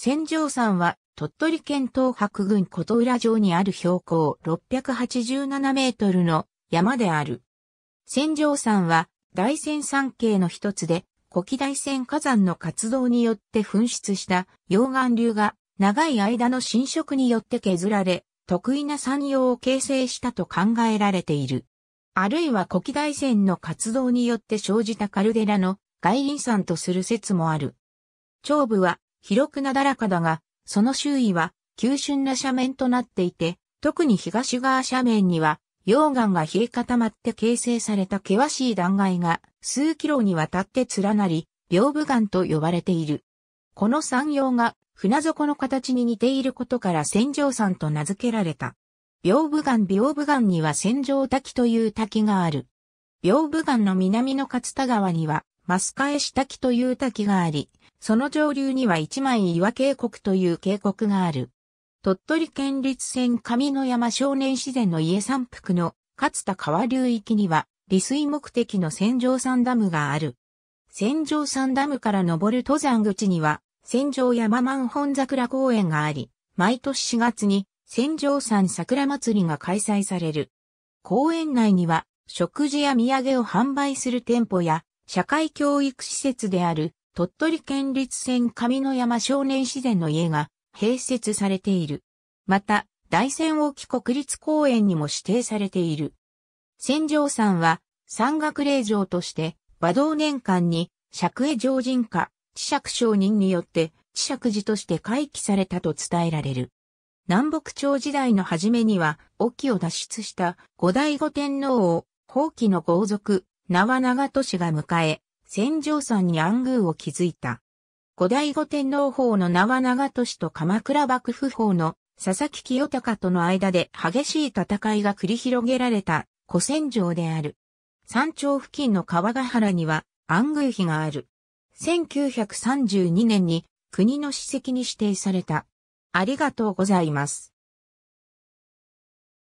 戦場山は鳥取県東白郡琴浦城にある標高687メートルの山である。戦場山は大仙山系の一つで、古希大仙火山の活動によって噴出した溶岩流が長い間の侵食によって削られ、特異な山陽を形成したと考えられている。あるいは古希大仙の活動によって生じたカルデラの外輪山とする説もある。長部は広くなだらかだが、その周囲は急峻な斜面となっていて、特に東側斜面には溶岩が冷え固まって形成された険しい断崖が数キロにわたって連なり、屏風岩と呼ばれている。この山陽が船底の形に似ていることから戦場山と名付けられた。屏風岩屏風岩には戦場滝という滝がある。屏風岩の南の勝田川にはスカエシ滝という滝があり、その上流には一枚岩渓谷という渓谷がある。鳥取県立線上の山少年自然の家山腹の勝田川流域には、利水目的の戦場山ダムがある。戦場山ダムから登る登山口には、戦場山万本桜公園があり、毎年4月に戦場山桜祭りが開催される。公園内には、食事や土産を販売する店舗や、社会教育施設である鳥取県立線上野山少年自然の家が併設されている。また、大仙沖国立公園にも指定されている。仙城山は山岳霊場として、和同年間に釈迦上人家、智釈上人によって、智釈寺として回帰されたと伝えられる。南北朝時代の初めには、沖を脱出した後醍醐天皇を、後期の豪族、名は長都市が迎え、戦場山に安宮を築いた。後醍醐天皇法の名は長都市と鎌倉幕府法の佐々木清隆との間で激しい戦いが繰り広げられた古戦場である。山頂付近の川ヶ原には安宮碑がある。1932年に国の史跡に指定された。ありがとうございます。